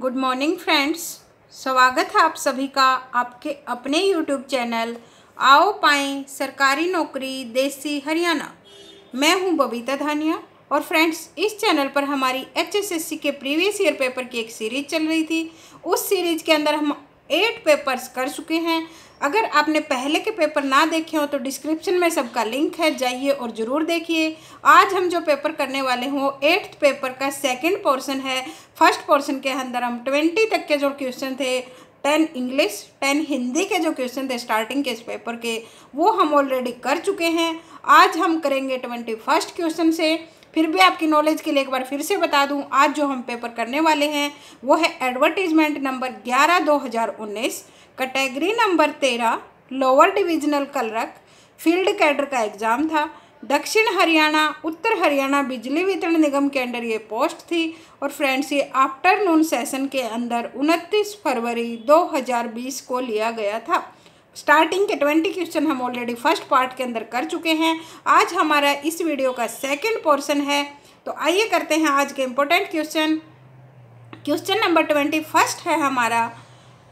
good morning friends स्वागत है आप सभी का आपके अपने यूट्यूब चैनल आओ पाएँ सरकारी नौकरी देसी हरियाणा मैं हूं बबीता धानिया और फ्रेंड्स इस चैनल पर हमारी एचएसएससी के प्रीवियस ईयर पेपर की एक सीरीज चल रही थी उस सीरीज के अंदर हम एट पेपर्स कर चुके हैं अगर आपने पहले के पेपर ना देखे हो तो डिस्क्रिप्शन में सबका लिंक है जाइए और ज़रूर देखिए आज हम जो पेपर करने वाले हों एट्थ पेपर का सेकंड पोर्शन है फर्स्ट पोर्शन के अंदर हम ट्वेंटी तक के जो क्वेश्चन थे टेन इंग्लिश टेन हिंदी के जो क्वेश्चन थे स्टार्टिंग के इस पेपर के वो हम ऑलरेडी कर चुके हैं आज हम करेंगे ट्वेंटी फर्स्ट क्वेश्चन से फिर भी आपकी नॉलेज के लिए एक बार फिर से बता दूं आज जो हम पेपर करने वाले हैं वो है एडवर्टीजमेंट नंबर ग्यारह दो हज़ार उन्नीस कैटेगरी नंबर तेरह lower divisional clerk field cadre का एग्ज़ाम था दक्षिण हरियाणा उत्तर हरियाणा बिजली वितरण निगम के अंडर ये पोस्ट थी और फ्रेंड्स ये आफ्टरनून सेशन के अंदर उनतीस फरवरी 2020 को लिया गया था स्टार्टिंग के ट्वेंटी क्वेश्चन हम ऑलरेडी फर्स्ट पार्ट के अंदर कर चुके हैं आज हमारा इस वीडियो का सेकंड पोर्शन है तो आइए करते हैं आज के important question question number twenty first है हमारा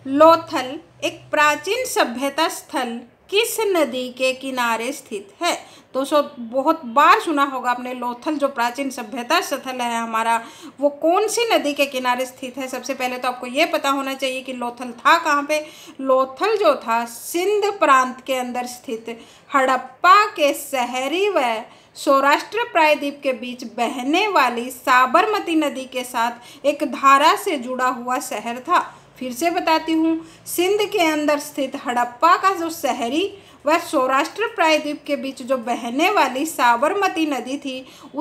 लोथल एक प्राचीन सभ्यता स्थल किस नदी के किनारे स्थित है तो सो बहुत बार सुना होगा आपने लोथल जो प्राचीन सभ्यता स्थल है हमारा वो कौन सी नदी के किनारे स्थित है सबसे पहले तो आपको ये पता होना चाहिए कि लोथल था कहाँ पे लोथल जो था सिंध प्रांत के अंदर स्थित हड़प्पा के शहरी व सौराष्ट्र प्रायद्वीप के बीच बहने वाली साबरमती नदी के साथ एक धारा से जुड़ा हुआ शहर था फिर से बताती हूँ सिंध के अंदर स्थित हड़प्पा का जो शहरी वह सौराष्ट्र प्रायद्वीप के बीच जो बहने वाली साबरमती नदी थी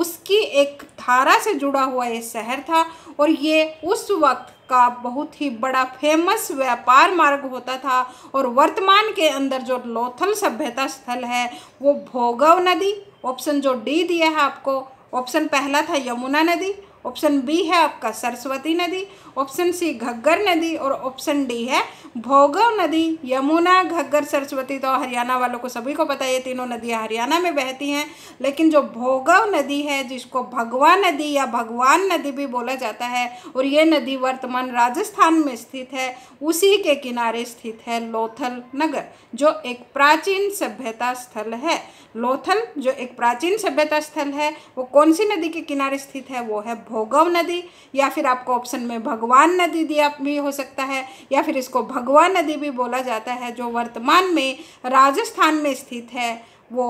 उसकी एक धारा से जुड़ा हुआ ये शहर था और ये उस वक्त का बहुत ही बड़ा फेमस व्यापार मार्ग होता था और वर्तमान के अंदर जो लोथल सभ्यता स्थल है वो भोगव नदी ऑप्शन जो डी दिया है आपको ऑप्शन पहला था यमुना नदी ऑप्शन बी है आपका सरस्वती नदी ऑप्शन सी घग्गर नदी और ऑप्शन डी है भोगव नदी यमुना घग्गर सरस्वती तो हरियाणा वालों को सभी को पता है ये तीनों नदियाँ हरियाणा में बहती हैं लेकिन जो भोगव नदी है जिसको भगवा नदी या भगवान नदी भी बोला जाता है और ये नदी वर्तमान राजस्थान में स्थित है उसी के किनारे स्थित है लोथल नगर जो एक प्राचीन सभ्यता स्थल है लोथल जो एक प्राचीन सभ्यता स्थल है वो कौन सी नदी के किनारे स्थित है वो है भोगव नदी या फिर आपको ऑप्शन में भगवान नदी दिया भी हो सकता है या फिर इसको भगवा नदी भी बोला जाता है जो वर्तमान में राजस्थान में स्थित है वो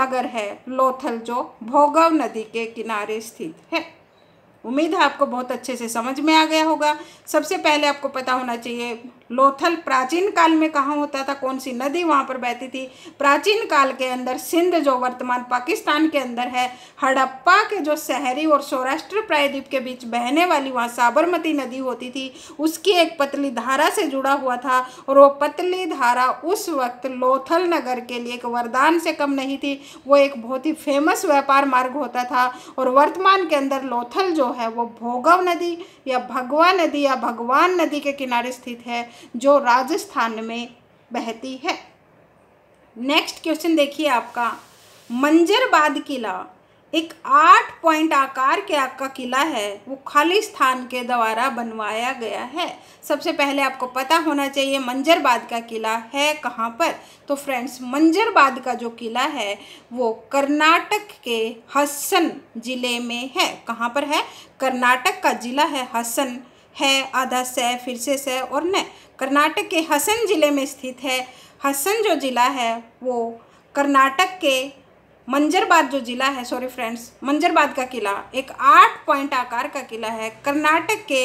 नगर है लोथल जो भोगव नदी के किनारे स्थित है उम्मीद है आपको बहुत अच्छे से समझ में आ गया होगा सबसे पहले आपको पता होना चाहिए लोथल प्राचीन काल में कहाँ होता था कौन सी नदी वहाँ पर बहती थी प्राचीन काल के अंदर सिंध जो वर्तमान पाकिस्तान के अंदर है हड़प्पा के जो शहरी और सौराष्ट्र प्रायद्वीप के बीच बहने वाली वहाँ साबरमती नदी होती थी उसकी एक पतली धारा से जुड़ा हुआ था और वो पतली धारा उस वक्त लोथल नगर के लिए एक वरदान से कम नहीं थी वो एक बहुत ही फेमस व्यापार मार्ग होता था और वर्तमान के अंदर लोथल जो है वो भोगव नदी या भगवा नदी या भगवान नदी के किनारे स्थित है जो राजस्थान में बहती है नेक्स्ट क्वेश्चन देखिए आपका मंजरबाद किला एक आठ पॉइंट आकार के आपका किला है वो खालिस्तान के द्वारा बनवाया गया है सबसे पहले आपको पता होना चाहिए मंजरबाद का किला है कहाँ पर तो फ्रेंड्स मंजरबाद का जो किला है वो कर्नाटक के हसन ज़िले में है कहाँ पर है कर्नाटक का ज़िला है हसन है आधा सह फिर से से और न कर्नाटक के हसन ज़िले में स्थित है हसन जो ज़िला है वो कर्नाटक के मंजरबाद जो ज़िला है सॉरी फ्रेंड्स मंजरबाद का किला एक आठ पॉइंट आकार का किला है कर्नाटक के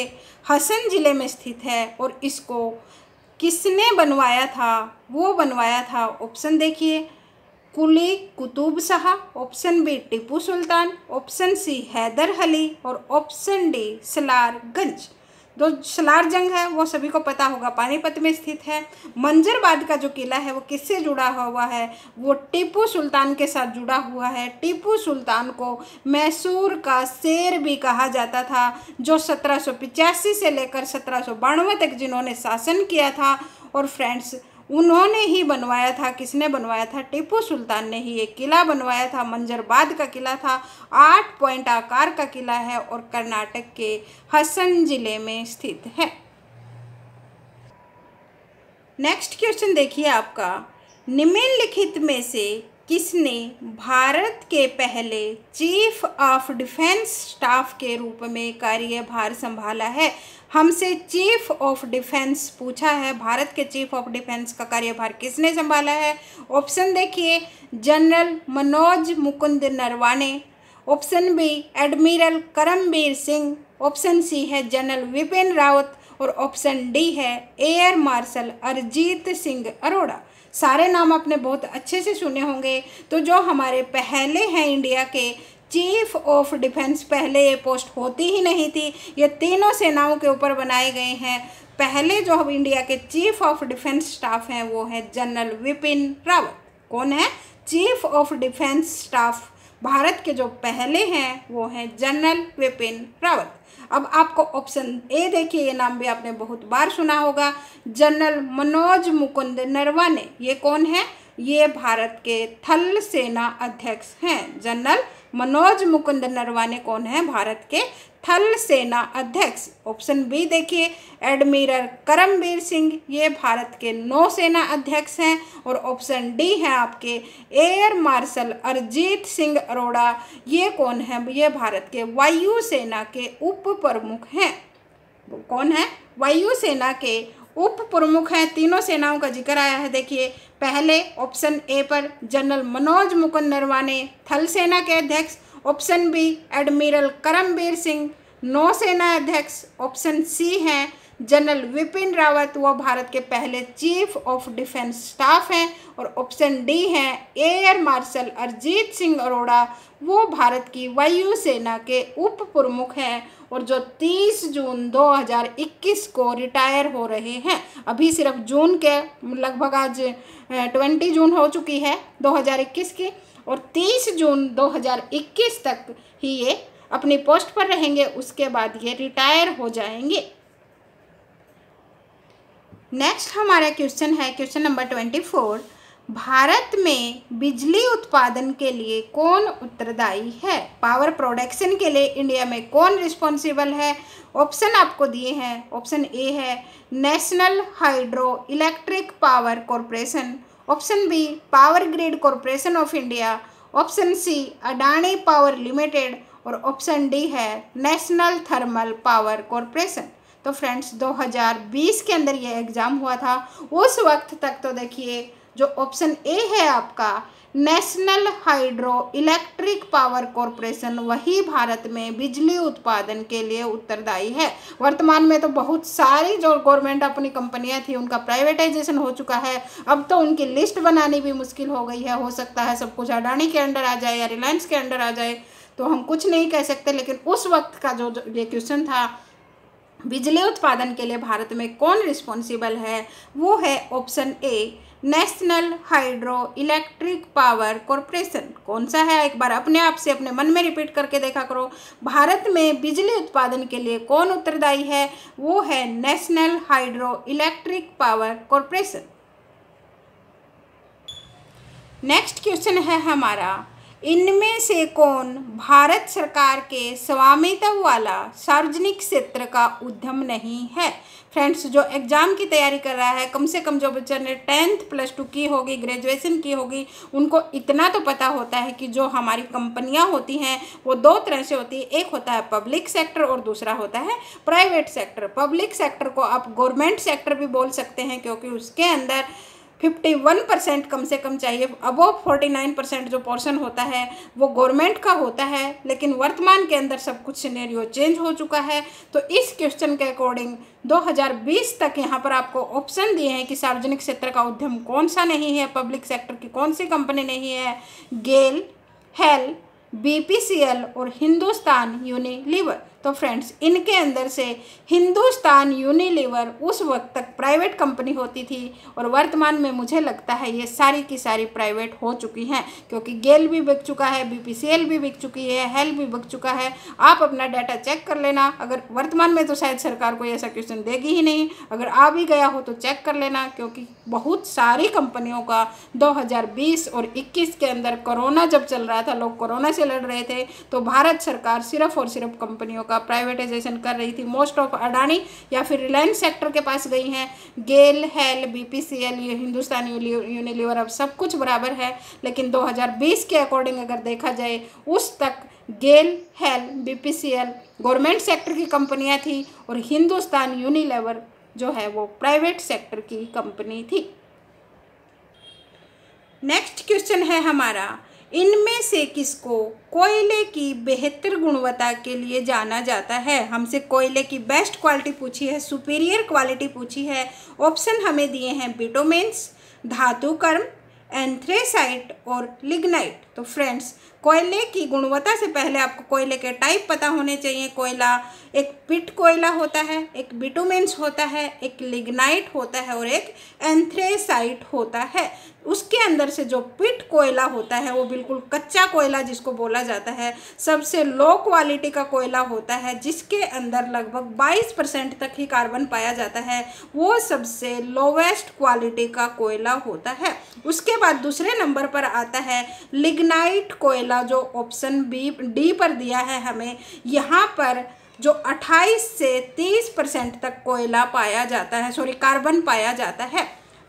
हसन ज़िले में स्थित है और इसको किसने बनवाया था वो बनवाया था ऑप्शन देखिए Quli Qutub Shah option B Tipu Sultan option C Haider Ali और ऑप्शन डी सलारगंज जो सलार जंग है वो सभी को पता होगा पानीपत में स्थित है मंजरबाद का जो किला है वो किससे जुड़ा हुआ है वो टीपू सुल्तान के साथ जुड़ा हुआ है टीपू सुल्तान को मैसूर का शेर भी कहा जाता था जो सत्रह से लेकर सत्रह तक जिन्होंने शासन किया था और फ्रेंड्स उन्होंने ही बनवाया था किसने बनवाया था टीपू सुल्तान ने ही एक किला बनवाया था मंजरबाद का किला था आठ पॉइंट आकार का किला है और कर्नाटक के हसन जिले में स्थित है नेक्स्ट क्वेश्चन देखिए आपका निम्नलिखित में से किसने भारत के पहले चीफ ऑफ डिफेंस स्टाफ के रूप में कार्यभार संभाला है हमसे चीफ ऑफ डिफेंस पूछा है भारत के चीफ ऑफ डिफेंस का कार्यभार किसने संभाला है ऑप्शन देखिए general Manoj Mukund Naravane option B admiral Karambir Singh option C है जनरल विपिन रावत और ऑप्शन डी है एयर मार्शल अरजीत सिंह अरोड़ा सारे नाम आपने बहुत अच्छे से सुने होंगे तो जो हमारे पहले हैं इंडिया के चीफ ऑफ डिफेंस पहले ये पोस्ट होती ही नहीं थी ये तीनों सेनाओं के ऊपर बनाए गए हैं पहले जो अब इंडिया के चीफ ऑफ डिफेंस स्टाफ हैं वो हैं जनरल विपिन रावत कौन है chief of defence staff Bharat के जो पहले हैं वो हैं जनरल विपिन रावत अब आपको ऑप्शन ए देखिए ये नाम भी आपने बहुत बार सुना होगा जनरल मनोज मुकुंद नरवाने ये कौन है ये भारत के थल सेना अध्यक्ष हैं जनरल मनोज मुकुंद नरवाने कौन है भारत के थल सेना अध्यक्ष ऑप्शन बी देखिए एडमिरल करमवीर सिंह ये भारत के नौसेना अध्यक्ष हैं और ऑप्शन डी है आपके एयर मार्शल अरजीत सिंह अरोड़ा ये कौन है ये भारत के वायुसेना के उप प्रमुख हैं कौन है वायुसेना के उप प्रमुख हैं तीनों सेनाओं का जिक्र आया है देखिए पहले ऑप्शन ए पर जनरल मनोज मुकुंद नरवाने थल सेना के अध्यक्ष option B admiral Karambir Singh नौसेना अध्यक्ष ऑप्शन सी हैं जनरल विपिन रावत वो भारत के पहले चीफ ऑफ डिफेंस स्टाफ हैं और ऑप्शन डी हैं एयर मार्शल अरजीत सिंह अरोड़ा वो भारत की वायुसेना के उप प्रमुख हैं और जो 30 जून 2021 को रिटायर हो रहे हैं अभी सिर्फ जून के लगभग आज 20 जून हो चुकी है 2021 की और 30 जून 2021 तक ही ये अपनी पोस्ट पर रहेंगे उसके बाद ये रिटायर हो जाएंगे नेक्स्ट हमारा क्वेश्चन है question number twenty four Bharat में बिजली उत्पादन के लिए कौन उत्तरदायी है पावर प्रोडक्शन के लिए इंडिया में कौन रिस्पॉन्सिबल है ऑप्शन आपको दिए हैं ऑप्शन ए है national hydro electric power corporation option B power grid corporation of India option C Adani power limited और ऑप्शन डी है नेशनल थर्मल पावर कॉरपोरेशन तो फ्रेंड्स 2020 के अंदर ये एग्ज़ाम हुआ था उस वक्त तक तो देखिए जो ऑप्शन ए है आपका national hydro electric power corporation वही भारत में बिजली उत्पादन के लिए उत्तरदायी है वर्तमान में तो बहुत सारी जो गवर्नमेंट अपनी कंपनियां थी उनका प्राइवेटाइजेशन हो चुका है अब तो उनकी लिस्ट बनानी भी मुश्किल हो गई है हो सकता है सब कुछ अडानी के अंडर आ जाए या रिलायंस के अंडर आ जाए तो हम कुछ नहीं कह सकते लेकिन उस वक्त का जो, जो ये क्वेश्चन था बिजली उत्पादन के लिए भारत में कौन रिस्पॉन्सिबल है वो है option A national hydro electric power corporation कौन सा है एक बार अपने आप से अपने मन में रिपीट करके देखा करो भारत में बिजली उत्पादन के लिए कौन उत्तरदायी है वो है national hydro electric power corporation next question है हमारा इनमें से कौन भारत सरकार के स्वामित्व वाला सार्वजनिक क्षेत्र का उद्यम नहीं है फ्रेंड्स जो एग्ज़ाम की तैयारी कर रहा है कम से कम जो बच्चों ने टेंथ प्लस टू की होगी ग्रेजुएशन की होगी उनको इतना तो पता होता है कि जो हमारी कंपनियां होती हैं वो दो तरह से होती है एक होता है पब्लिक सेक्टर और दूसरा होता है प्राइवेट सेक्टर पब्लिक सेक्टर को आप गवर्नमेंट सेक्टर भी बोल सकते हैं क्योंकि उसके अंदर फिफ्टी वन परसेंट कम से कम चाहिए अबोव फोर्टी नाइन परसेंट जो पोर्शन होता है वो गवर्नमेंट का होता है लेकिन वर्तमान के अंदर सब कुछ सिनेरियो चेंज हो चुका है तो इस क्वेश्चन के अकॉर्डिंग 2020 तक यहाँ पर आपको ऑप्शन दिए हैं कि सार्वजनिक क्षेत्र का उद्यम कौन सा नहीं है पब्लिक सेक्टर की कौन सी कंपनी नहीं है गेल हेल बी और हिंदुस्तान यूनिलीवर तो फ्रेंड्स इनके अंदर से हिंदुस्तान यूनिलीवर उस वक्त तक प्राइवेट कंपनी होती थी और वर्तमान में मुझे लगता है ये सारी की सारी प्राइवेट हो चुकी हैं क्योंकि गेल भी बिक चुका है बीपीसीएल भी बिक चुकी है हेल भी बिक चुका है आप अपना डाटा चेक कर लेना अगर वर्तमान में तो शायद सरकार को ऐसा क्वेश्चन देगी ही नहीं अगर आ भी गया हो तो चेक कर लेना क्योंकि बहुत सारी कंपनियों का दो और इक्कीस के अंदर कोरोना जब चल रहा था लोग कोरोना से लड़ रहे थे तो भारत सरकार सिर्फ और सिर्फ कंपनियों का का प्राइवेटाइजेशन कर रही थी मोस्ट ऑफ अडानी या फिर रिलायंस सेक्टर के पास गई हैं गेल हेल बीपीसीएल हिंदुस्तान यूनिलीवर अब सब कुछ बराबर है लेकिन 2020 के अकॉर्डिंग अगर देखा जाए उस तक गेल हेल बीपीसीएल गवर्नमेंट सेक्टर की कंपनियाँ थी और हिंदुस्तान यूनिलीवर जो है वो प्राइवेट सेक्टर की कंपनी थी नेक्स्ट क्वेश्चन है हमारा इनमें से किसको कोयले की बेहतर गुणवत्ता के लिए जाना जाता है हमसे कोयले की बेस्ट क्वालिटी पूछी है सुपीरियर क्वालिटी पूछी है ऑप्शन हमें दिए हैं बिटोमेंस धातुकर्म एंथ्रेसाइट और लिग्नाइट तो फ्रेंड्स कोयले की गुणवत्ता से पहले आपको कोयले के टाइप पता होने चाहिए कोयला एक पिट कोयला होता है एक बिटोमेंस होता है एक लिग्नाइट होता है और एक एंथ्रेसाइट होता है उसके अंदर से जो पिट कोयला होता है वो बिल्कुल कच्चा कोयला जिसको बोला जाता है सबसे लो क्वालिटी का कोयला होता है जिसके अंदर लगभग 22 परसेंट तक ही कार्बन पाया जाता है वो सबसे लोवेस्ट क्वालिटी का कोयला होता है उसके बाद दूसरे नंबर पर आता है लिग्नाइट कोयला वाला जो ऑप्शन बी डी पर दिया है हमें यहाँ पर जो 28 से 30 परसेंट तक कोयला पाया जाता है सॉरी कार्बन पाया जाता है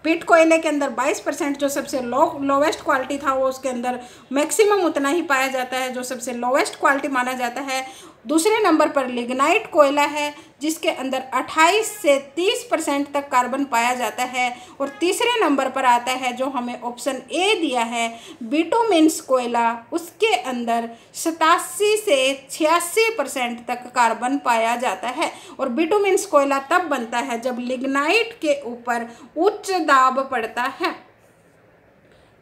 पिट कोयले के अंदर 22 परसेंट जो सबसे लो लोवेस्ट क्वालिटी था वो उसके अंदर मैक्सिमम उतना ही पाया जाता है जो सबसे लोवेस्ट क्वालिटी माना जाता है दूसरे नंबर पर लिग्नाइट कोयला है जिसके अंदर 28 से 30 परसेंट तक कार्बन पाया जाता है और तीसरे नंबर पर आता है जो हमें ऑप्शन ए दिया है बिटोमिन्स कोयला उसके अंदर सतासी से छियासी परसेंट तक कार्बन पाया जाता है और बिटोमिन्स कोयला तब बनता है जब लिग्नाइट के ऊपर उच्च दाब पड़ता है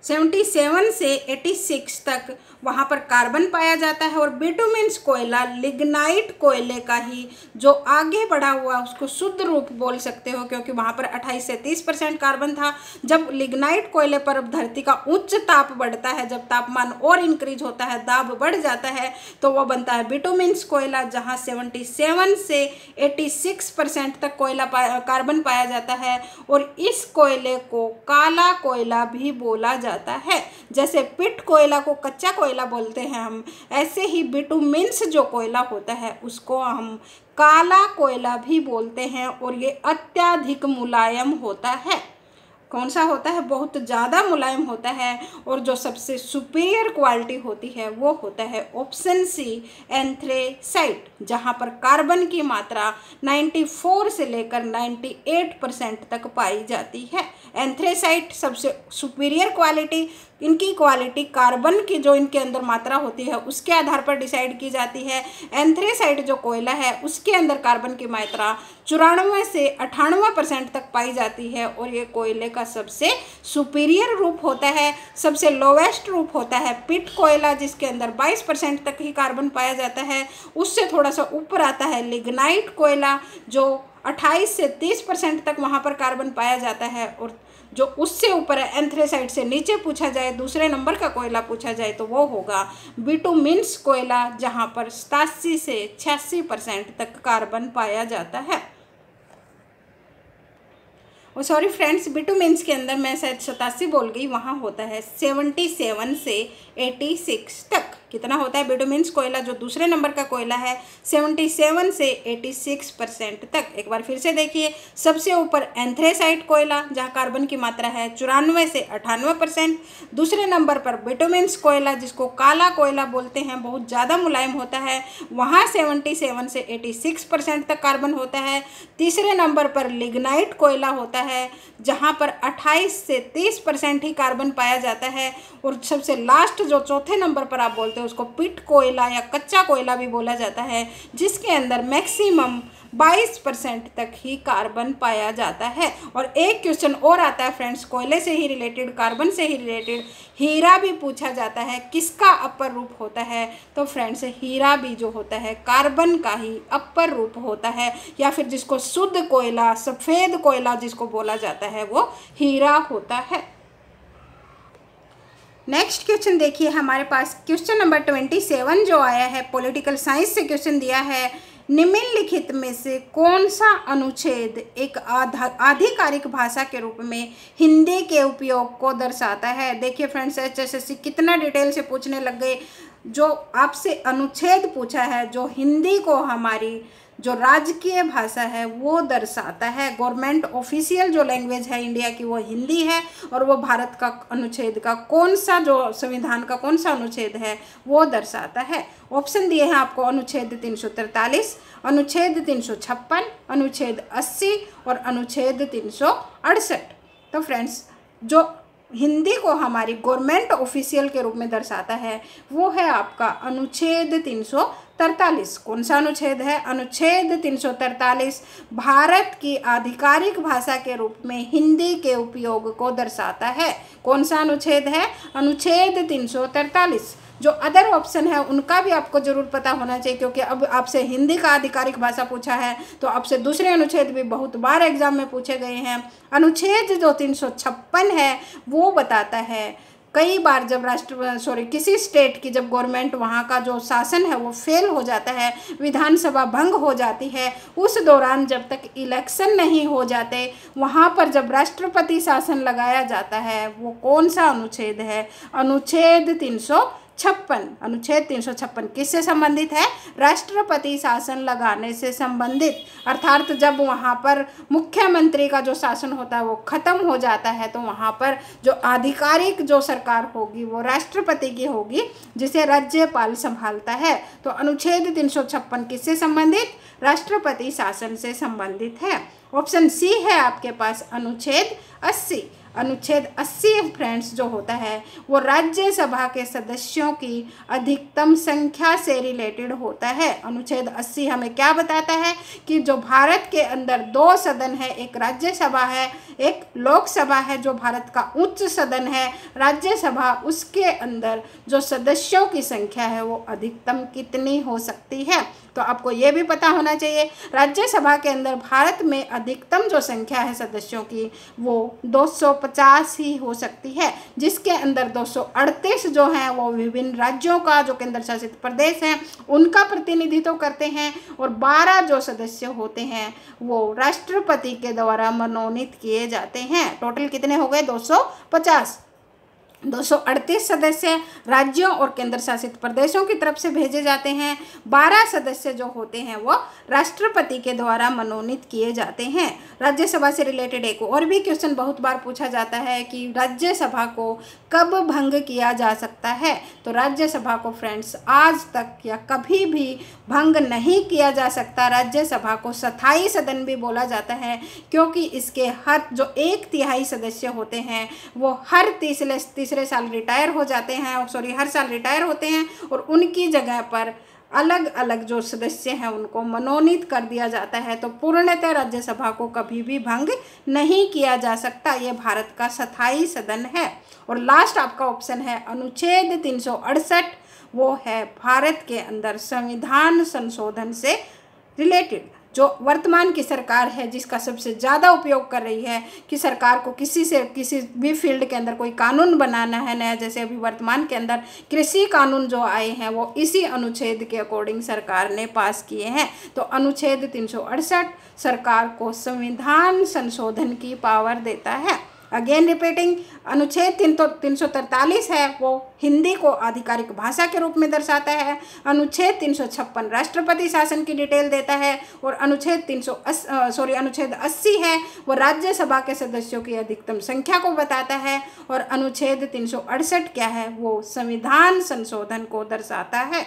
77 से 86 तक वहाँ पर कार्बन पाया जाता है और बिटुमिन्स कोयला लिग्नाइट कोयले का ही जो आगे बढ़ा हुआ उसको शुद्ध रूप बोल सकते हो क्योंकि वहाँ पर 28 से 30 परसेंट कार्बन था जब लिग्नाइट कोयले पर अब धरती का उच्च ताप बढ़ता है जब तापमान और इंक्रीज होता है दाब बढ़ जाता है तो वह बनता है बिटुमिन्स कोयला जहाँ सेवेंटी से 86 परसेंट तक कोयला पा, कार्बन पाया जाता है और इस कोयले को काला कोयला भी बोला जाता जाता है जैसे पिट कोयला को कच्चा कोयला बोलते हैं हम ऐसे ही बिटुमिन्स जो कोयला होता है उसको हम काला कोयला भी बोलते हैं और ये अत्याधिक मुलायम होता है कौन सा होता है बहुत ज़्यादा मुलायम होता है और जो सबसे सुपीरियर क्वालिटी होती है वो होता है ऑप्शन सी एंथ्रेसाइट जहाँ पर कार्बन की मात्रा 94 से लेकर 98 परसेंट तक पाई जाती है एंथ्रेसाइट सबसे सुपीरियर क्वालिटी इनकी क्वालिटी कार्बन की जो इनके अंदर मात्रा होती है उसके आधार पर डिसाइड की जाती है एंथ्रेसाइट जो कोयला है उसके अंदर कार्बन की मात्रा चौरानवे से अठानवे परसेंट तक पाई जाती है और ये कोयले का सबसे सुपीरियर रूप होता है सबसे लोवेस्ट रूप होता है पिट कोयला जिसके अंदर बाईस परसेंट तक ही कार्बन पाया जाता है उससे थोड़ा सा ऊपर आता है लिग्नाइट कोयला जो 28 से 30 परसेंट तक वहाँ पर कार्बन पाया जाता है और जो उससे ऊपर है एंथ्रेसाइड से नीचे पूछा जाए दूसरे नंबर का कोयला पूछा जाए तो वो होगा मिन्स कोयला जहाँ पर सतासी से छियासी परसेंट तक कार्बन पाया जाता है और सॉरी फ्रेंड्स मिन्स के अंदर मैं शायद सतासी बोल गई वहाँ होता है सेवनटी सेवन से एटी सिक्स तक कितना होता है बिडोमिन्स कोयला जो दूसरे नंबर का कोयला है सेवेंटी सेवन से एटी सिक्स परसेंट तक एक बार फिर से देखिए सबसे ऊपर एंथ्रेसाइट कोयला जहाँ कार्बन की मात्रा है चौरानवे से अठानवे परसेंट दूसरे नंबर पर बिटोमिन्स कोयला जिसको काला कोयला बोलते हैं बहुत ज़्यादा मुलायम होता है वहाँ सेवेंटी सेवन से एटी सिक्स परसेंट तक कार्बन होता है तीसरे नंबर पर लिग्नाइट कोयला होता है जहाँ पर अट्ठाईस से तीस परसेंट ही कार्बन पाया जाता है और सबसे लास्ट जो चौथे नंबर पर आप बोलते हो उसको पिट कोयला या कच्चा कोयला भी बोला जाता है जिसके अंदर मैक्सिमम 22 परसेंट तक ही कार्बन पाया जाता है और एक क्वेश्चन और आता है फ्रेंड्स कोयले से ही रिलेटेड कार्बन से ही रिलेटेड हीरा भी पूछा जाता है किसका अपर रूप होता है तो फ्रेंड्स हीरा भी जो होता है कार्बन का ही अपर रूप होता है या फिर जिसको शुद्ध कोयला सफ़ेद कोयला जिसको बोला जाता है वो हीरा होता है नेक्स्ट क्वेश्चन देखिए हमारे पास क्वेश्चन नंबर ट्वेंटी सेवन जो आया है पॉलिटिकल साइंस से क्वेश्चन दिया है निम्नलिखित में से कौन सा अनुच्छेद एक आधिकारिक भाषा के रूप में हिंदी के उपयोग को दर्शाता है देखिए friends H S S C कितना डिटेल से पूछने लग गए जो आपसे अनुच्छेद पूछा है जो हिंदी को हमारी जो राजकीय भाषा है वो दर्शाता है गवर्नमेंट ऑफिशियल जो लैंग्वेज है इंडिया की वो हिंदी है और वो भारत का अनुच्छेद का कौन सा जो संविधान का कौन सा अनुच्छेद है वो दर्शाता है ऑप्शन दिए हैं आपको अनुच्छेद तीन सौ अनुच्छेद तीन सौ छप्पन अनुच्छेद अस्सी और अनुच्छेद तीन सौ अड़सठ तो फ्रेंड्स जो हिंदी को हमारी गवर्नमेंट ऑफिशियल के रूप में दर्शाता है वो है आपका अनुच्छेद तीन सौ तरतालीस कौन सा अनुच्छेद है अनुच्छेद तीन सौ तरतालीस भारत की आधिकारिक भाषा के रूप में हिंदी के उपयोग को दर्शाता है कौन सा अनुच्छेद है अनुच्छेद तीन सौ तरतालीस जो अदर ऑप्शन है उनका भी आपको जरूर पता होना चाहिए क्योंकि अब आपसे हिंदी का आधिकारिक भाषा पूछा है तो आपसे दूसरे अनुच्छेद भी बहुत बार एग्जाम में पूछे गए हैं अनुच्छेद जो तीन है वो बताता है कई बार जब राष्ट्र सॉरी किसी स्टेट की जब गवर्नमेंट वहाँ का जो शासन है वो फेल हो जाता है विधानसभा भंग हो जाती है उस दौरान जब तक इलेक्शन नहीं हो जाते वहाँ पर जब राष्ट्रपति शासन लगाया जाता है वो कौन सा अनुच्छेद है अनुच्छेद तीन सौ छप्पन अनुच्छेद तीन सौ छप्पन किससे संबंधित है राष्ट्रपति शासन लगाने से संबंधित अर्थात जब वहाँ पर मुख्यमंत्री का जो शासन होता है वो ख़त्म हो जाता है तो वहाँ पर जो आधिकारिक जो सरकार होगी वो राष्ट्रपति की होगी जिसे राज्यपाल संभालता है तो अनुच्छेद तीन सौ छप्पन किससे संबंधित राष्ट्रपति शासन से संबंधित है ऑप्शन सी है आपके पास अनुच्छेद अस्सी अनुच्छेद 80 फ्रेंड्स जो होता है वो राज्यसभा के सदस्यों की अधिकतम संख्या से रिलेटेड होता है अनुच्छेद 80 हमें क्या बताता है कि जो भारत के अंदर दो सदन है एक राज्यसभा है एक लोकसभा है जो भारत का उच्च सदन है राज्यसभा उसके अंदर जो सदस्यों की संख्या है वो अधिकतम कितनी हो सकती है तो आपको ये भी पता होना चाहिए राज्यसभा के अंदर भारत में अधिकतम जो संख्या है सदस्यों की वो 250 ही हो सकती है जिसके अंदर 238 जो हैं वो विभिन्न राज्यों का जो केंद्र शासित प्रदेश हैं उनका प्रतिनिधित्व तो करते हैं और 12 जो सदस्य होते हैं वो राष्ट्रपति के द्वारा मनोनीत किए जाते हैं टोटल कितने हो गए दो 238 सदस्य राज्यों और केंद्र शासित प्रदेशों की तरफ से भेजे जाते हैं 12 सदस्य जो होते हैं वो राष्ट्रपति के द्वारा मनोनीत किए जाते हैं राज्यसभा से रिलेटेड एक और भी क्वेश्चन बहुत बार पूछा जाता है कि राज्यसभा को कब भंग किया जा सकता है तो राज्यसभा को फ्रेंड्स आज तक या कभी भी भंग नहीं किया जा सकता राज्यसभा को स्थायी सदन भी बोला जाता है क्योंकि इसके हर जो एक तिहाई सदस्य होते हैं वो हर तीसरे तीसरे तीसरे साल रिटायर हो जाते हैं सॉरी हर साल रिटायर होते हैं और उनकी जगह पर अलग अलग जो सदस्य हैं उनको मनोनीत कर दिया जाता है तो पूर्णतः राज्यसभा को कभी भी भंग नहीं किया जा सकता ये भारत का स्थायी सदन है और लास्ट आपका ऑप्शन है अनुच्छेद तीन वो है भारत के अंदर संविधान संशोधन से रिलेटेड जो वर्तमान की सरकार है जिसका सबसे ज़्यादा उपयोग कर रही है कि सरकार को किसी से किसी भी फील्ड के अंदर कोई कानून बनाना है नया जैसे अभी वर्तमान के अंदर कृषि कानून जो आए हैं वो इसी अनुच्छेद के अकॉर्डिंग सरकार ने पास किए हैं तो अनुच्छेद तीन सरकार को संविधान संशोधन की पावर देता है अगेन रिपीटिंग अनुच्छेद तीन तो तीन सौ तरतालीस है वो हिंदी को आधिकारिक भाषा के रूप में दर्शाता है अनुच्छेद तीन सौ छप्पन राष्ट्रपति शासन की डिटेल देता है और अनुच्छेद तीन सौ सॉरी अनुच्छेद अस्सी है वो राज्यसभा के सदस्यों की अधिकतम संख्या को बताता है और अनुच्छेद तीन सौ अड़सठ क्या है वो संविधान संशोधन को दर्शाता है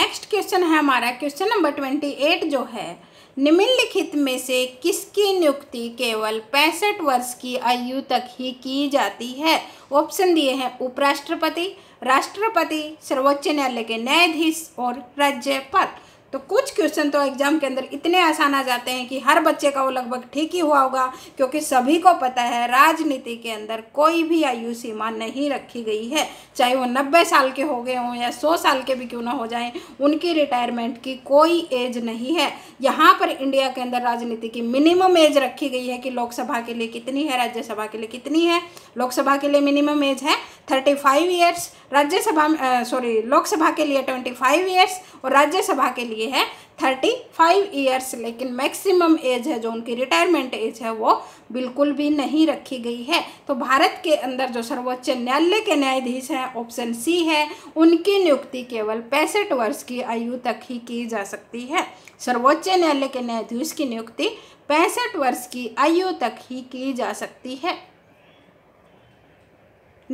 नेक्स्ट क्वेश्चन है हमारा क्वेश्चन नंबर ट्वेंटी एट जो है निम्नलिखित में से किसकी नियुक्ति केवल पैंसठ वर्ष की आयु तक ही की जाती है ऑप्शन दिए हैं उपराष्ट्रपति राष्ट्रपति सर्वोच्च न्यायालय के न्यायाधीश और राज्यपाल तो कुछ क्वेश्चन तो एग्ज़ाम के अंदर इतने आसान आ जाते हैं कि हर बच्चे का वो लगभग ठीक ही हुआ होगा क्योंकि सभी को पता है राजनीति के अंदर कोई भी आयु सीमा नहीं रखी गई है चाहे वो नब्बे साल के हो गए हों या सौ साल के भी क्यों ना हो जाएं उनकी रिटायरमेंट की कोई एज नहीं है यहाँ पर इंडिया के अंदर राजनीति की मिनिमम एज रखी गई है कि लोकसभा के लिए कितनी है राज्यसभा के लिए कितनी है लोकसभा के लिए मिनिमम एज है thirty five years Rajya Sabha sorry Lok Sabha के लिए ट्वेंटी फाइव ईयर्स और राज्यसभा के लिए है थर्टी फाइव ईयर्स लेकिन मैक्सिमम एज है जो उनकी रिटायरमेंट एज है वो बिल्कुल भी नहीं रखी गई है तो भारत के अंदर जो सर्वोच्च न्यायालय के न्यायाधीश हैं ऑप्शन सी है उनकी नियुक्ति केवल पैंसठ वर्ष की आयु तक ही की जा सकती है सर्वोच्च न्यायालय के न्यायाधीश की नियुक्ति पैंसठ वर्ष की आयु तक ही की जा सकती है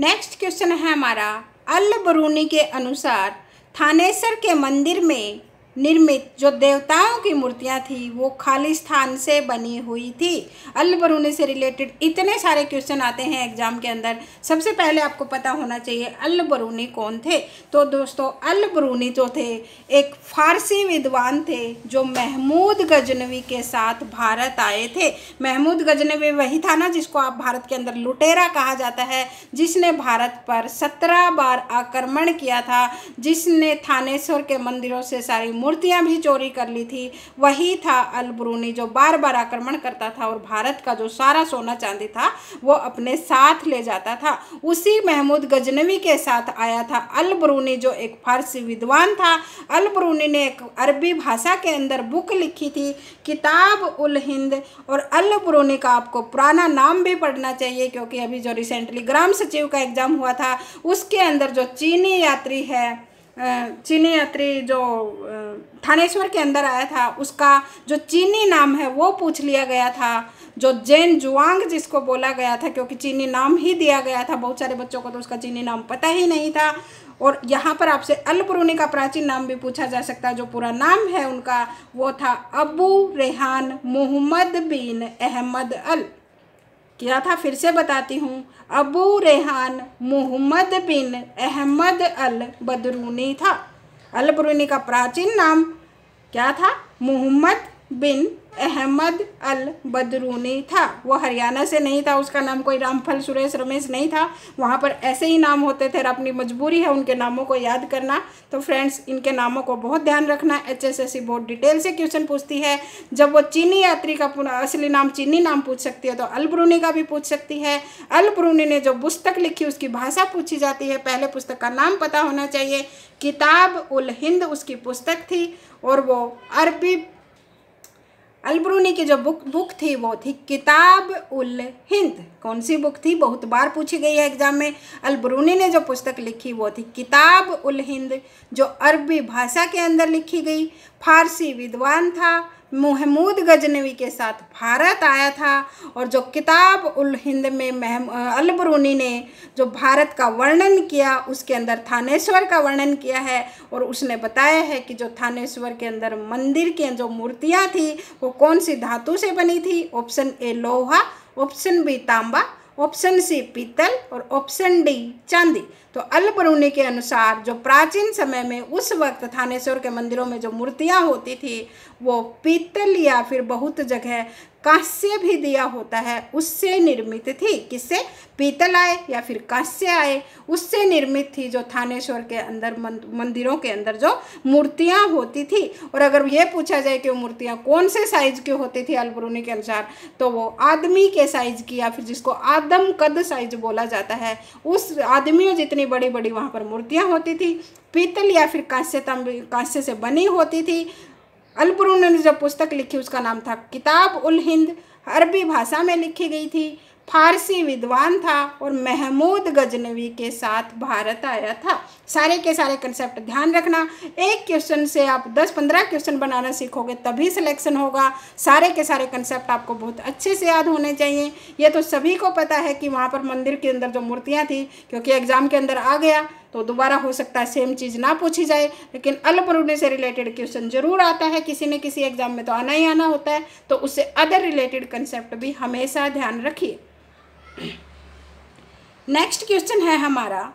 नेक्स्ट क्वेश्चन है हमारा अल बरूनी के अनुसार थानेसर के मंदिर में निर्मित जो देवताओं की मूर्तियाँ थी वो खाली स्थान से बनी हुई थी अल्लबरूनी से रिलेटेड इतने सारे क्वेश्चन आते हैं एग्जाम के अंदर सबसे पहले आपको पता होना चाहिए अल्बरूनी कौन थे तो दोस्तों अल्लबरूनी जो थे एक फारसी विद्वान थे जो महमूद गजनवी के साथ भारत आए थे महमूद गजनवी वही था ना जिसको आप भारत के अंदर लुटेरा कहा जाता है जिसने भारत पर सत्रह बार आक्रमण किया था जिसने थानेश्वर के मंदिरों से सारी मूर्तियां भी चोरी कर ली थी वही था अलबरूनी जो बार बार आक्रमण करता था और भारत का जो सारा सोना चांदी था वो अपने साथ ले जाता था उसी महमूद गजनवी के साथ आया था अलबरूनी जो एक फारसी विद्वान था अलबरूनी ने एक अरबी भाषा के अंदर बुक लिखी थी किताब उल हिंद और अलबरूनी का आपको पुराना नाम भी पढ़ना चाहिए क्योंकि अभी जो रिसेंटली ग्राम सचिव का एग्ज़ाम हुआ था उसके अंदर जो चीनी यात्री है चीनी यात्री जो थानेश्वर के अंदर आया था उसका जो चीनी नाम है वो पूछ लिया गया था जो जैन जुआंग जिसको बोला गया था क्योंकि चीनी नाम ही दिया गया था बहुत सारे बच्चों को तो उसका चीनी नाम पता ही नहीं था और यहाँ पर आपसे अलपुरूनी का प्राचीन नाम भी पूछा जा सकता है जो पूरा नाम है उनका वो था अबू रेहान मोहम्मद बिन अहमद अल क्या था फिर से बताती हूँ अबू रेहान मोहम्मद बिन अहमद अल बदरूनी था अल बदरूनी का प्राचीन नाम क्या था मोहम्मद बिन अहमद अल बदरूनी था वो हरियाणा से नहीं था उसका नाम कोई रामफल सुरेश रमेश नहीं था वहाँ पर ऐसे ही नाम होते थे और अपनी मजबूरी है उनके नामों को याद करना तो फ्रेंड्स इनके नामों को बहुत ध्यान रखना एच एस एस सी बहुत डिटेल से क्वेश्चन पूछती है जब वो चीनी यात्री का असली नाम चीनी नाम पूछ सकती है तो अलब्रूनी का भी पूछ सकती है अलब्रूनी ने जो पुस्तक लिखी उसकी भाषा पूछी जाती है पहले पुस्तक का नाम पता होना चाहिए किताब उल हिंद उसकी पुस्तक थी और वो अरबी अलबरूनी की जो बुक बुक थी वो थी किताब उल हिंद कौन सी बुक थी बहुत बार पूछी गई है एग्जाम में अलबरूनी ने जो पुस्तक लिखी वो थी किताब उल हिंद जो अरबी भाषा के अंदर लिखी गई फारसी विद्वान था महमूद गजनवी के साथ भारत आया था और जो किताब उल हिंद में महम अलबरूनी ने जो भारत का वर्णन किया उसके अंदर थानेश्वर का वर्णन किया है और उसने बताया है कि जो थानेश्वर के अंदर मंदिर के जो मूर्तियाँ थी वो कौन सी धातु से बनी थी ऑप्शन ए लोहा ऑप्शन बी तांबा ऑप्शन सी पीतल और ऑप्शन डी चांदी तो अल्परूणी के अनुसार जो प्राचीन समय में उस वक्त थानेश्वर के मंदिरों में जो मूर्तियाँ होती थी वो पीतल या फिर बहुत जगह कांस्य भी दिया होता है उससे निर्मित थी किससे पीतल आए या फिर कांस्य आए उससे निर्मित थी जो थानेश्वर के अंदर मंदिरों के अंदर जो मूर्तियाँ होती थी और अगर ये पूछा जाए कि वो मूर्तियाँ कौन से साइज की होती थी अलबरूनी के अनुसार तो वो आदमी के साइज की या फिर जिसको आदम कद साइज बोला जाता है उस आदमियों जितनी बड़ी बड़ी वहाँ पर मूर्तियाँ होती थी पीतल या फिर कांस्य कांस्य से बनी होती थी अलबरून ने जो पुस्तक लिखी उसका नाम था किताब उल हिंद अरबी भाषा में लिखी गई थी फारसी विद्वान था और महमूद गजनवी के साथ भारत आया था सारे के सारे कंसेप्ट ध्यान रखना एक क्वेश्चन से आप 10-15 क्वेश्चन बनाना सीखोगे तभी सिलेक्शन होगा सारे के सारे कंसेप्ट आपको बहुत अच्छे से याद होने चाहिए ये तो सभी को पता है कि वहाँ पर मंदिर के अंदर जो मूर्तियाँ थी क्योंकि एग्ज़ाम के अंदर आ गया तो दोबारा हो सकता है सेम चीज़ ना पूछी जाए लेकिन अल से रिलेटेड क्वेश्चन ज़रूर आता है किसी न किसी एग्जाम में तो आना ही आना होता है तो उससे अदर रिलेटेड कंसेप्ट भी हमेशा ध्यान रखिए नेक्स्ट क्वेश्चन है हमारा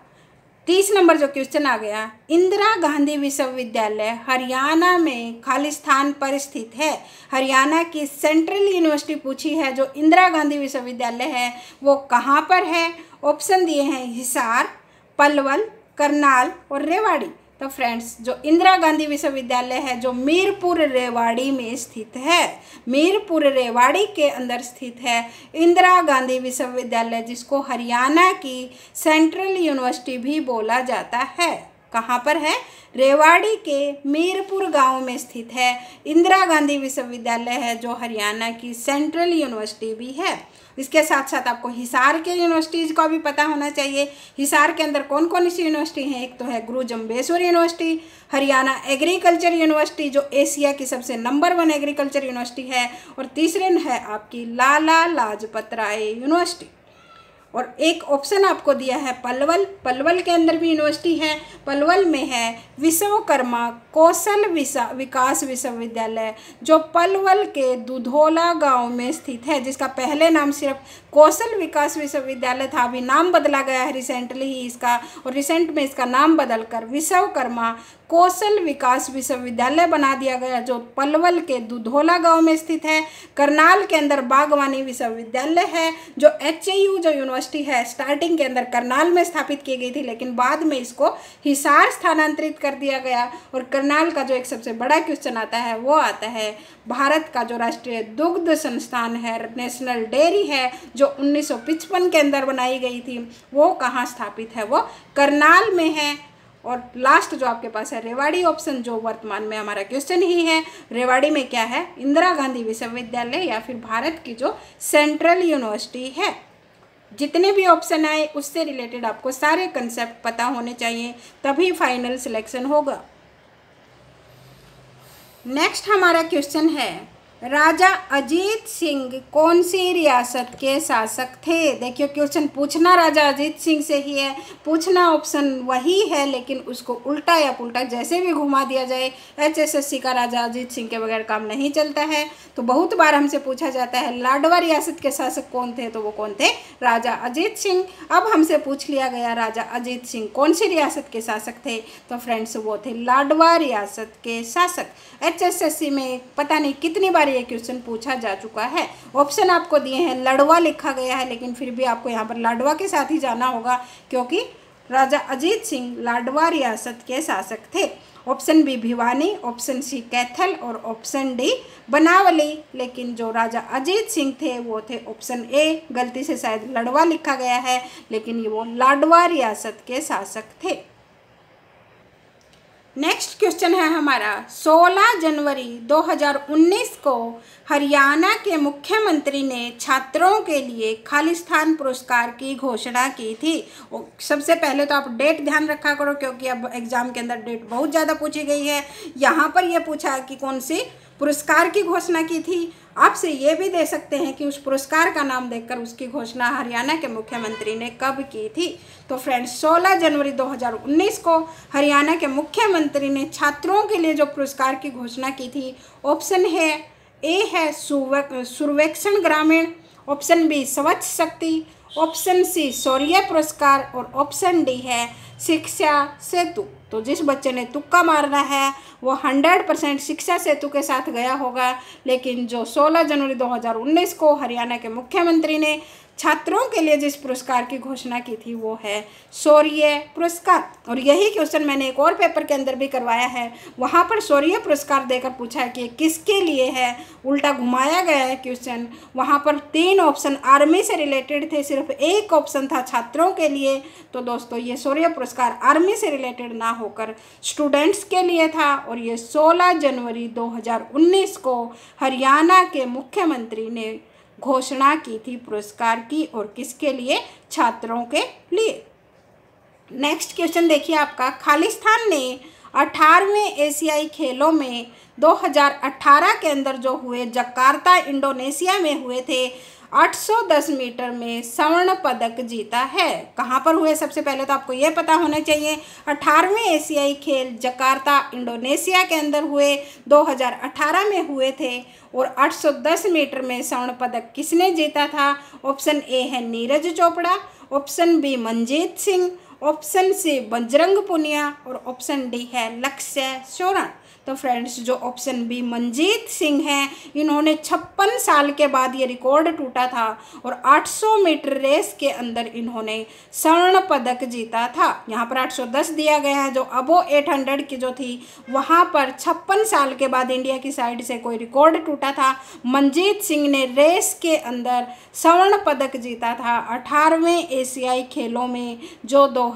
तीस नंबर जो क्वेश्चन आ गया इंदिरा गांधी विश्वविद्यालय हरियाणा में खाली स्थान पर स्थित है हरियाणा की सेंट्रल यूनिवर्सिटी पूछी है जो इंदिरा गांधी विश्वविद्यालय है वो कहाँ पर है ऑप्शन दिए हैं हिसार पलवल करनाल और रेवाड़ी तो फ्रेंड्स जो इंदिरा गांधी विश्वविद्यालय है जो मीरपुर रेवाड़ी में स्थित है मीरपुर रेवाड़ी के अंदर स्थित है इंदिरा गांधी विश्वविद्यालय जिसको हरियाणा की सेंट्रल यूनिवर्सिटी भी बोला जाता है कहाँ पर है रेवाड़ी के मीरपुर गांव में स्थित है इंदिरा गांधी विश्वविद्यालय है जो हरियाणा की सेंट्रल यूनिवर्सिटी भी है इसके साथ साथ आपको हिसार के यूनिवर्सिटीज़ का भी पता होना चाहिए हिसार के अंदर कौन कौन सी यूनिवर्सिटी हैं एक तो है Guru Jambheshwar university Haryana agriculture university जो एशिया की सबसे नंबर वन एग्रीकल्चर यूनिवर्सिटी है और तीसरे है आपकी लाला लाजपत राय यूनिवर्सिटी और एक ऑप्शन आपको दिया है पलवल पलवल के अंदर भी यूनिवर्सिटी है पलवल में है विश्वकर्मा कौशल विकास विश्वविद्यालय जो पलवल के दुधोला गांव में स्थित है जिसका पहले नाम सिर्फ कौशल विकास विश्वविद्यालय था अभी नाम बदला गया है रिसेंटली ही इसका और रिसेंट में इसका नाम बदलकर विश्वकर्मा कौशल विकास विश्वविद्यालय बना दिया गया जो पलवल के दुधोला गांव में स्थित है करनाल के अंदर बागवानी विश्वविद्यालय है जो एच जो यूनिवर्सिटी है स्टार्टिंग के अंदर करनाल में स्थापित की गई थी लेकिन बाद में इसको हिसार स्थानांतरित कर दिया गया और करनाल का जो एक सबसे बड़ा क्वेश्चन आता है वो आता है भारत का जो राष्ट्रीय दुग्ध संस्थान है नेशनल डेयरी है जो उन्नीस के अंदर बनाई गई थी वो कहाँ स्थापित है वो करनाल में है और लास्ट जो आपके पास है रेवाड़ी ऑप्शन जो वर्तमान में हमारा क्वेश्चन ही है रेवाड़ी में क्या है इंदिरा गांधी विश्वविद्यालय या फिर भारत की जो सेंट्रल यूनिवर्सिटी है जितने भी ऑप्शन आए उससे रिलेटेड आपको सारे कंसेप्ट पता होने चाहिए तभी फाइनल सिलेक्शन होगा नेक्स्ट हमारा क्वेश्चन है राजा अजीत सिंह कौन सी रियासत के शासक थे देखियो क्वेश्चन पूछना राजा अजीत सिंह से ही है पूछना ऑप्शन वही है लेकिन उसको उल्टा या पुल्टा जैसे भी घुमा दिया जाए एचएसएससी का राजा अजीत सिंह के बगैर काम नहीं चलता है तो बहुत बार हमसे पूछा जाता है लाडवा रियासत के शासक कौन थे तो वो कौन थे राजा अजीत सिंह अब हमसे पूछ लिया गया राजा अजीत सिंह कौन सी रियासत के शासक थे तो फ्रेंड्स वो थे लाडवा रियासत के शासक एच में पता नहीं कितनी बार ये क्वेश्चन पूछा जा चुका है ऑप्शन आपको दिए हैं लड़वा लिखा गया है लेकिन फिर भी आपको यहाँ पर लाडवा के साथ ही जाना होगा क्योंकि राजा अजीत सिंह लाडवा रियासत के शासक थे option B Bhiwani option C Kaithal और ऑप्शन डी बनावली लेकिन जो राजा अजीत सिंह थे वो थे ऑप्शन ए गलती से शायद लड़वा लिखा गया है लेकिन ये वो लाडवा रियासत के शासक थे नेक्स्ट क्वेश्चन है हमारा 16 जनवरी 2019 को हरियाणा के मुख्यमंत्री ने छात्रों के लिए खालिस्तान पुरस्कार की घोषणा की थी सबसे पहले तो आप डेट ध्यान रखा करो क्योंकि अब एग्ज़ाम के अंदर डेट बहुत ज़्यादा पूछी गई है यहाँ पर यह पूछा कि कौन सी पुरस्कार की घोषणा की थी आपसे ये भी दे सकते हैं कि उस पुरस्कार का नाम देखकर उसकी घोषणा हरियाणा के मुख्यमंत्री ने कब की थी तो फ्रेंड्स 16 जनवरी 2019 को हरियाणा के मुख्यमंत्री ने छात्रों के लिए जो पुरस्कार की घोषणा की थी ऑप्शन है ए है सुरवेक्षण ग्रामीण ऑप्शन बी स्वच्छ शक्ति ऑप्शन सी शौर्य पुरस्कार और ऑप्शन डी है शिक्षा सेतु तो जिस बच्चे ने तुक्का मारना है वो हंड्रेड परसेंट शिक्षा सेतु के साथ गया होगा लेकिन जो सोलह जनवरी 2019 को हरियाणा के मुख्यमंत्री ने छात्रों के लिए जिस पुरस्कार की घोषणा की थी वो है शौर्य पुरस्कार और यही क्वेश्चन मैंने एक और पेपर के अंदर भी करवाया है वहाँ पर शौर्य पुरस्कार देकर पूछा है कि किसके लिए है उल्टा घुमाया गया है क्वेश्चन वहाँ पर तीन ऑप्शन आर्मी से रिलेटेड थे सिर्फ एक ऑप्शन था छात्रों के लिए तो दोस्तों ये शौर्य पुरस्कार आर्मी से रिलेटेड ना होकर स्टूडेंट्स के लिए था और ये सोलह जनवरी दो को हरियाणा के मुख्यमंत्री ने घोषणा की थी पुरस्कार की और किसके लिए छात्रों के लिए नेक्स्ट क्वेश्चन देखिए आपका खालिस्तान ने अठारहवें एशियाई खेलों में 2018 के अंदर जो हुए जकार्ता इंडोनेशिया में हुए थे 810 मीटर में स्वर्ण पदक जीता है कहाँ पर हुए सबसे पहले तो आपको यह पता होना चाहिए 18वें एशियाई खेल जकार्ता इंडोनेशिया के अंदर हुए 2018 में हुए थे और 810 मीटर में स्वर्ण पदक किसने जीता था ऑप्शन ए है Neeraj Chopra option B Manjeet Singh option C Bajrang Punia और ऑप्शन डी है लक्ष्य सोरण तो फ्रेंड्स जो ऑप्शन बी मंजीत सिंह हैं इन्होंने छप्पन साल के बाद ये रिकॉर्ड टूटा था और 800 मीटर रेस के अंदर इन्होंने स्वर्ण पदक जीता था यहाँ पर 810 दिया गया है जो अबो 800 की जो थी वहाँ पर छप्पन साल के बाद इंडिया की साइड से कोई रिकॉर्ड टूटा था मंजीत सिंह ने रेस के अंदर स्वर्ण पदक जीता था अठारहवें एशियाई खेलों में जो दो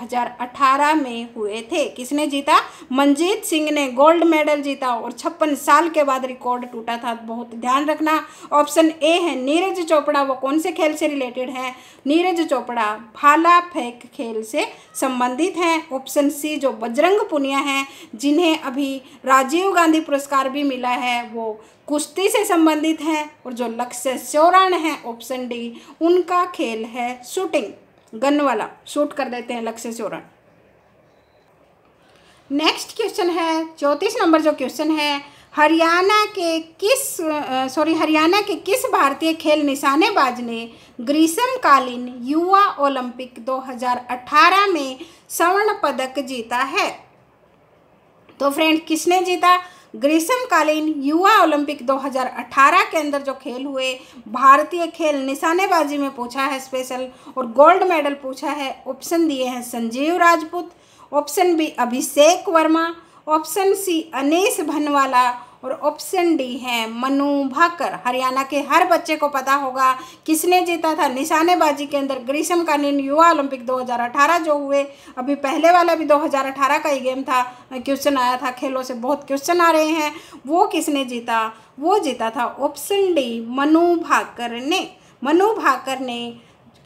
में हुए थे किसने जीता मनजीत सिंह ने गोल्ड मेडल मेडल जीता और छप्पन साल के बाद रिकॉर्ड टूटा था बहुत ध्यान रखना ऑप्शन ए है नीरज चोपड़ा वो कौन से खेल से रिलेटेड है नीरज चोपड़ा भाला फेंक खेल से संबंधित हैं ऑप्शन सी जो बजरंग पुनिया हैं जिन्हें अभी राजीव गांधी पुरस्कार भी मिला है वो कुश्ती से संबंधित हैं और जो लक्ष्य सौराण है ऑप्शन डी उनका खेल है शूटिंग गन वाला शूट कर देते हैं लक्ष्य सौराण नेक्स्ट क्वेश्चन है चौंतीस नंबर जो क्वेश्चन है हरियाणा के किस सॉरी हरियाणा के किस भारतीय खेल निशानेबाज ने ग्रीष्मकालीन युवा ओलंपिक 2018 में स्वर्ण पदक जीता है तो फ्रेंड किसने जीता ग्रीष्मकालीन युवा ओलंपिक 2018 के अंदर जो खेल हुए भारतीय खेल निशानेबाजी में पूछा है स्पेशल और गोल्ड मेडल पूछा है ऑप्शन दिए हैं Sanjeev Rajput option B Abhishek Verma option C Anish Bhanwala और ऑप्शन डी है मनु भाकर हरियाणा के हर बच्चे को पता होगा किसने जीता था निशानेबाजी के अंदर ग्रीष्मकालीन युवा ओलंपिक 2018 जो हुए अभी पहले वाला भी 2018 का ही गेम था क्वेश्चन आया था खेलों से बहुत क्वेश्चन आ रहे हैं वो किसने जीता वो जीता था ऑप्शन डी मनु भाकर ने मनु भाकर ने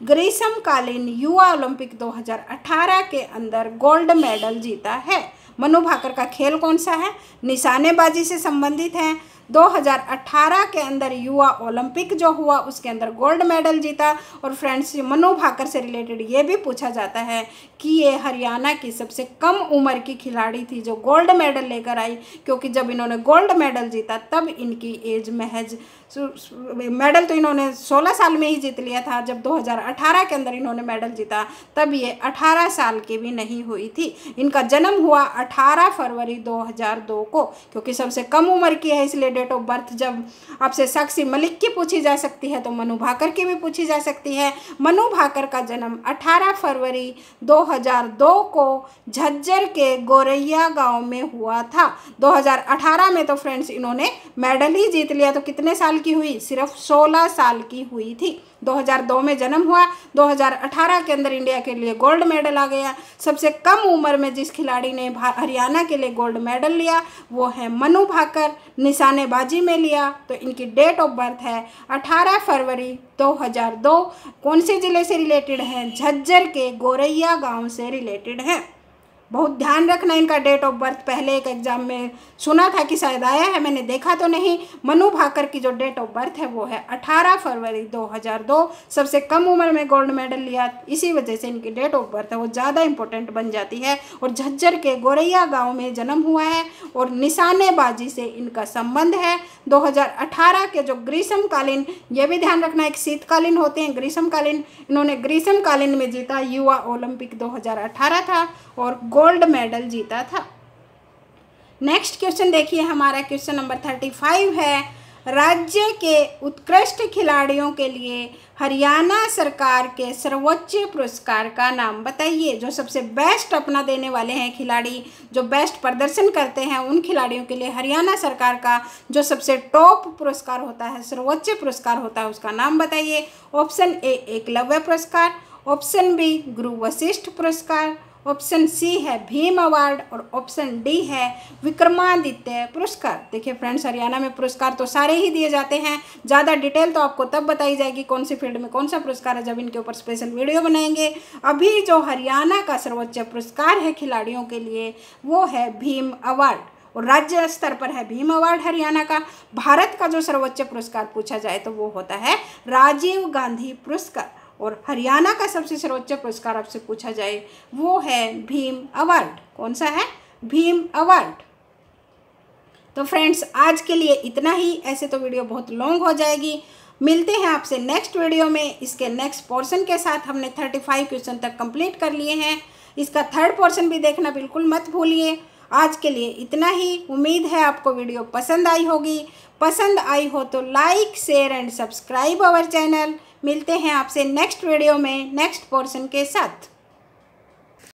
कालीन युवा ओलंपिक 2018 के अंदर गोल्ड मेडल जीता है मनु भाकर का खेल कौन सा है निशानेबाजी से संबंधित है 2018 के अंदर युवा ओलंपिक जो हुआ उसके अंदर गोल्ड मेडल जीता और फ्रेंड्स मनु भाकर से रिलेटेड ये भी पूछा जाता है कि ये हरियाणा की सबसे कम उम्र की खिलाड़ी थी जो गोल्ड मेडल लेकर आई क्योंकि जब इन्होंने गोल्ड मेडल जीता तब इनकी एज महज मेडल तो इन्होंने 16 साल में ही जीत लिया था जब 2018 के अंदर इन्होंने मेडल जीता तब ये 18 साल की भी नहीं हुई थी इनका जन्म हुआ 18 फरवरी 2002 को क्योंकि सबसे कम उम्र की है इसलिए डेट ऑफ बर्थ जब आपसे साक्षी मलिक की पूछी जा सकती है तो मनु भाकर की भी पूछी जा सकती है मनु भाकर का जन्म 18 फरवरी 2002 को झज्जर के गोरैया गांव में हुआ था 2018 में तो फ्रेंड्स इन्होंने मेडल ही जीत लिया तो कितने साल की हुई सिर्फ 16 साल की हुई थी 2002 में जन्म हुआ 2018 के अंदर इंडिया के लिए गोल्ड मेडल आ गया सबसे कम उम्र में जिस खिलाड़ी ने हरियाणा के लिए गोल्ड मेडल लिया वो है मनु भाकर निशानेबाजी में लिया तो इनकी डेट ऑफ बर्थ है 18 फरवरी 2002 कौन से ज़िले से रिलेटेड हैं झज्जर के गोरैया गांव से रिलेटेड हैं बहुत ध्यान रखना इनका डेट ऑफ बर्थ पहले एक एग्ज़ाम में सुना था कि शायद आया है मैंने देखा तो नहीं मनु भाकर की जो डेट ऑफ बर्थ है वो है 18 फरवरी 2002 सबसे कम उम्र में गोल्ड मेडल लिया इसी वजह से इनकी डेट ऑफ बर्थ है वो ज़्यादा इंपॉर्टेंट बन जाती है और झज्जर के गोरैया गाँव में जन्म हुआ है और निशानेबाजी से इनका संबंध है दो के जो ग्रीष्मकालीन ये भी ध्यान रखना एक शीतकालीन होते हैं ग्रीष्मकालीन इन्होंने ग्रीष्मकालीन में जीता युवा ओलंपिक दो था और गोल्ड मेडल जीता था नेक्स्ट क्वेश्चन देखिए हमारा क्वेश्चन नंबर थर्टी फाइव है राज्य के उत्कृष्ट खिलाड़ियों के लिए हरियाणा सरकार के सर्वोच्च पुरस्कार का नाम बताइए जो सबसे बेस्ट अपना देने वाले हैं खिलाड़ी जो बेस्ट प्रदर्शन करते हैं उन खिलाड़ियों के लिए हरियाणा सरकार का जो सबसे टॉप पुरस्कार होता है सर्वोच्च पुरस्कार होता है उसका नाम बताइए ऑप्शन ए एकलव्य पुरस्कार ऑप्शन बी गुरु वशिष्ठ पुरस्कार ऑप्शन सी है भीम अवार्ड और ऑप्शन डी है विक्रमादित्य पुरस्कार देखिए फ्रेंड्स हरियाणा में पुरस्कार तो सारे ही दिए जाते हैं ज़्यादा डिटेल तो आपको तब बताई जाएगी कौन सी फील्ड में कौन सा पुरस्कार है जब इनके ऊपर स्पेशल वीडियो बनाएंगे अभी जो हरियाणा का सर्वोच्च पुरस्कार है खिलाड़ियों के लिए वो है भीम अवार्ड और राज्य स्तर पर है भीम अवार्ड हरियाणा का भारत का जो सर्वोच्च पुरस्कार पूछा जाए तो वो होता है राजीव गांधी पुरस्कार और हरियाणा का सबसे सर्वोच्च पुरस्कार आपसे पूछा जाए वो है भीम अवार्ड कौन सा है भीम अवार्ड तो फ्रेंड्स आज के लिए इतना ही ऐसे तो वीडियो बहुत लॉन्ग हो जाएगी मिलते हैं आपसे नेक्स्ट वीडियो में इसके नेक्स्ट पोर्शन के साथ हमने थर्टी फाइव क्वेश्चन तक कंप्लीट कर लिए हैं इसका थर्ड पोर्शन भी देखना बिल्कुल मत भूलिए आज के लिए इतना ही उम्मीद है आपको वीडियो पसंद आई होगी पसंद आई हो तो like share and subscribe our channel मिलते हैं आपसे नेक्स्ट वीडियो में नेक्स्ट पोर्शन के साथ